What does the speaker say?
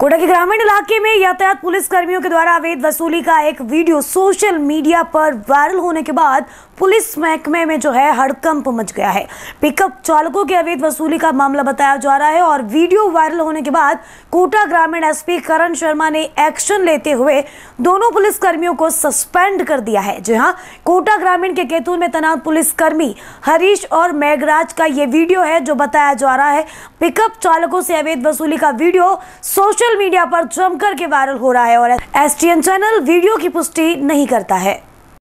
कोटा के ग्रामीण इलाके में यातायात पुलिस कर्मियों के द्वारा अवैध वसूली का एक वीडियो सोशल मीडिया पर वायरल होने के बाद पुलिस महकमे में जो है हड़कंप मच गया है पिकअप चालकों के अवैध वसूली का मामला बताया जा रहा है और वीडियो वायरल होने के बाद कोटा ग्रामीण एसपी करण शर्मा ने एक्शन लेते हुए दोनों पुलिस कर्मियों को सस्पेंड कर दिया है जी हाँ कोटा ग्रामीण के केतून में तैनात पुलिसकर्मी हरीश और मेघराज का ये वीडियो है जो बताया जा रहा है पिकअप चालकों से अवैध वसूली का वीडियो सोशल सोशल मीडिया पर जमकर के वायरल हो रहा है और एस चैनल वीडियो की पुष्टि नहीं करता है